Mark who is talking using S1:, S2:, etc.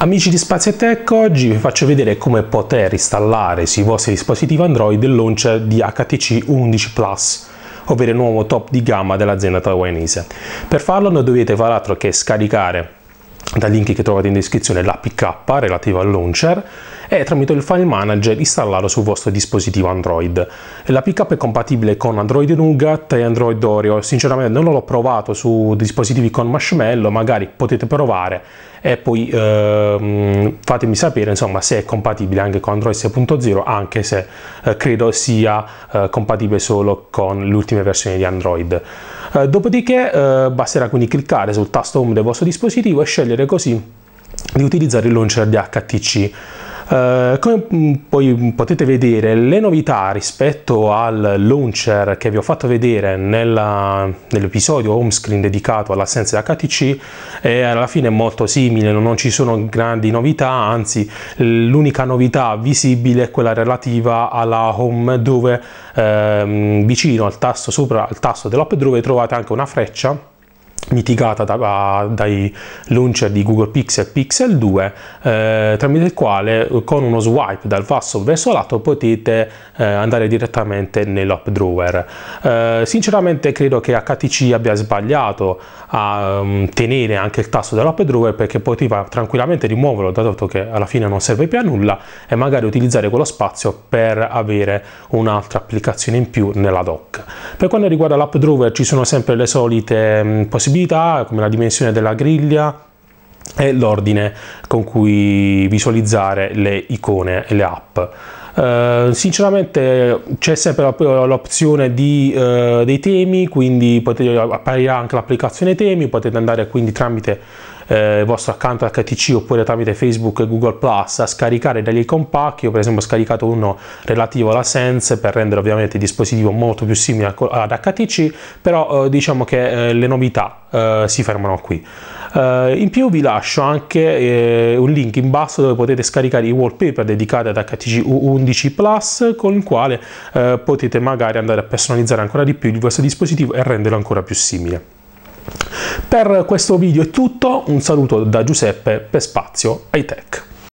S1: Amici di Spazio e Tech, oggi vi faccio vedere come poter installare sui vostri dispositivi Android il launcher di HTC 11 Plus ovvero il nuovo top di gamma dell'azienda taiwanese. Per farlo non dovete far altro che scaricare dal link che trovate in descrizione l'APK relativa al launcher e tramite il file manager installarlo sul vostro dispositivo Android. L'APK è compatibile con Android Nougat e Android Oreo, sinceramente non l'ho provato su dispositivi con Marshmallow, magari potete provare e poi eh, fatemi sapere insomma, se è compatibile anche con Android 6.0 anche se eh, credo sia eh, compatibile solo con le ultime versioni di Android. Eh, dopodiché eh, basterà quindi cliccare sul tasto home del vostro dispositivo e scegliere così di utilizzare il launcher di HTC eh, come mm, poi mm, potete vedere le novità rispetto al launcher che vi ho fatto vedere nell'episodio home screen dedicato all'assenza di HTC è alla fine molto simile, non ci sono grandi novità, anzi l'unica novità visibile è quella relativa alla home dove ehm, vicino al tasto sopra al tasto dell'op trovate anche una freccia mitigata da, dai launcher di Google Pixel Pixel 2 eh, tramite il quale con uno swipe dal basso verso l'alto potete eh, andare direttamente nell'app drawer eh, sinceramente credo che HTC abbia sbagliato a um, tenere anche il tasto dell'app drawer perché poteva tranquillamente rimuoverlo dato che alla fine non serve più a nulla e magari utilizzare quello spazio per avere un'altra applicazione in più nella dock per quanto riguarda l'app drawer ci sono sempre le solite um, possibilità profondità, come la dimensione della griglia e l'ordine con cui visualizzare le icone e le app. Eh, sinceramente c'è sempre l'opzione eh, dei temi, quindi potete, apparirà anche l'applicazione temi, potete andare quindi tramite eh, il vostro account HTC oppure tramite Facebook e Google Plus a scaricare degli compacchi. Io, per esempio, ho scaricato uno relativo alla Sense per rendere ovviamente il dispositivo molto più simile ad HTC, però eh, diciamo che eh, le novità eh, si fermano qui. Uh, in più vi lascio anche eh, un link in basso dove potete scaricare i wallpaper dedicati ad HTC U11 Plus con il quale eh, potete magari andare a personalizzare ancora di più il vostro dispositivo e renderlo ancora più simile. Per questo video è tutto, un saluto da Giuseppe per Spazio iTech.